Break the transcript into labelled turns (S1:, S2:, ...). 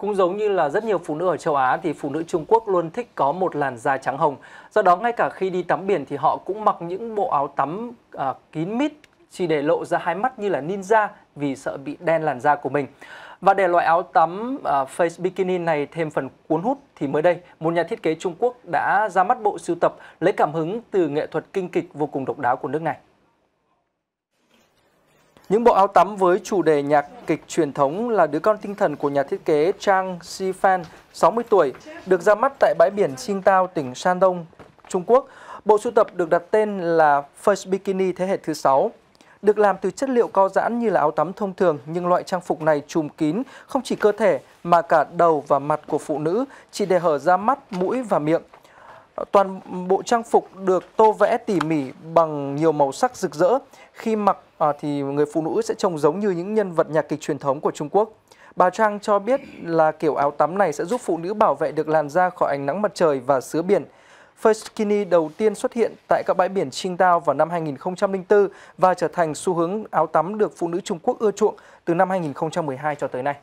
S1: Cũng giống như là rất nhiều phụ nữ ở châu Á thì phụ nữ Trung Quốc luôn thích có một làn da trắng hồng. Do đó ngay cả khi đi tắm biển thì họ cũng mặc những bộ áo tắm à, kín mít chỉ để lộ ra hai mắt như là ninja vì sợ bị đen làn da của mình. Và để loại áo tắm uh, face bikini này thêm phần cuốn hút thì mới đây, một nhà thiết kế Trung Quốc đã ra mắt bộ sưu tập lấy cảm hứng từ nghệ thuật kinh kịch vô cùng độc đáo của nước này. Những bộ áo tắm với chủ đề nhạc kịch truyền thống là đứa con tinh thần của nhà thiết kế Chang Si-fan, 60 tuổi, được ra mắt tại bãi biển Qingdao, tỉnh Shandong, Trung Quốc. Bộ sưu tập được đặt tên là First Bikini thế hệ thứ 6. Được làm từ chất liệu co giãn như là áo tắm thông thường, nhưng loại trang phục này trùm kín không chỉ cơ thể mà cả đầu và mặt của phụ nữ, chỉ để hở ra mắt, mũi và miệng. Toàn bộ trang phục được tô vẽ tỉ mỉ bằng nhiều màu sắc rực rỡ. Khi mặc à, thì người phụ nữ sẽ trông giống như những nhân vật nhạc kịch truyền thống của Trung Quốc. Bà Trang cho biết là kiểu áo tắm này sẽ giúp phụ nữ bảo vệ được làn da khỏi ánh nắng mặt trời và sứa biển. First Skinny đầu tiên xuất hiện tại các bãi biển Qingdao vào năm 2004 và trở thành xu hướng áo tắm được phụ nữ Trung Quốc ưa chuộng từ năm 2012 cho tới nay.